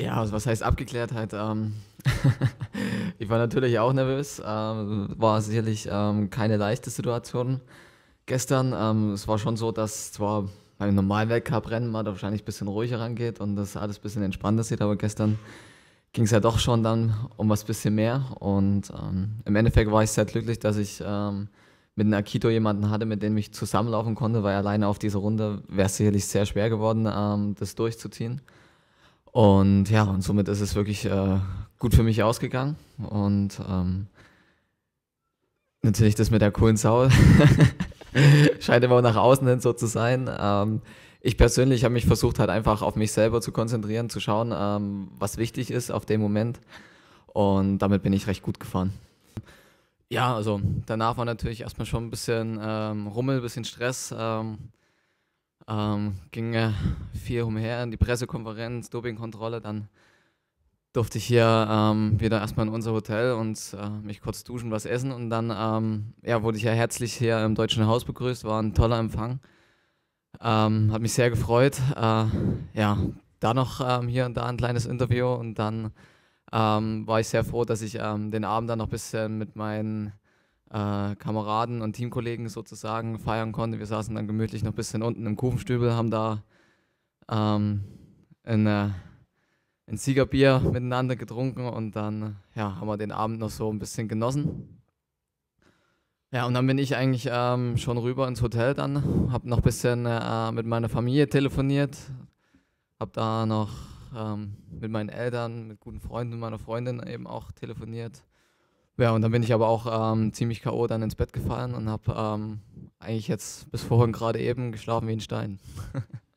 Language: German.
Ja, also was heißt abgeklärt halt, Ähm, ich war natürlich auch nervös. Ähm, war sicherlich ähm, keine leichte Situation gestern. Ähm, es war schon so, dass zwar beim normalen Weltcup-Rennen man da wahrscheinlich ein bisschen ruhiger rangeht und das alles ein bisschen entspannter sieht, aber gestern ging es ja doch schon dann um was bisschen mehr. Und ähm, im Endeffekt war ich sehr glücklich, dass ich ähm, mit einem Akito jemanden hatte, mit dem ich zusammenlaufen konnte, weil alleine auf dieser Runde wäre es sicherlich sehr schwer geworden, das durchzuziehen. Und ja, und somit ist es wirklich äh, gut für mich ausgegangen. Und ähm, natürlich das mit der coolen Sau. Scheint immer nach außen hin so zu sein. Ähm, ich persönlich habe mich versucht, halt einfach auf mich selber zu konzentrieren, zu schauen, ähm, was wichtig ist auf dem Moment. Und damit bin ich recht gut gefahren. Ja, also danach war natürlich erstmal schon ein bisschen ähm, Rummel, ein bisschen Stress. Ähm, ähm, ging äh, viel umher in die Pressekonferenz, Dopingkontrolle, dann durfte ich hier ähm, wieder erstmal in unser Hotel und äh, mich kurz duschen, was essen und dann ähm, ja, wurde ich ja herzlich hier im Deutschen Haus begrüßt, war ein toller Empfang, ähm, hat mich sehr gefreut. Äh, ja, da noch ähm, hier und da ein kleines Interview und dann ähm, war ich sehr froh, dass ich ähm, den Abend dann noch ein bisschen mit meinen äh, Kameraden und Teamkollegen sozusagen feiern konnte. Wir saßen dann gemütlich noch ein bisschen unten im Kufenstübel, haben da ähm, in, äh, ein Siegerbier miteinander getrunken und dann ja, haben wir den Abend noch so ein bisschen genossen. Ja, und dann bin ich eigentlich ähm, schon rüber ins Hotel dann, habe noch ein bisschen äh, mit meiner Familie telefoniert, habe da noch ähm, mit meinen Eltern, mit guten Freunden, und meiner Freundin eben auch telefoniert. Ja, und dann bin ich aber auch ähm, ziemlich K.O. dann ins Bett gefallen und habe ähm, eigentlich jetzt bis vorhin gerade eben geschlafen wie ein Stein.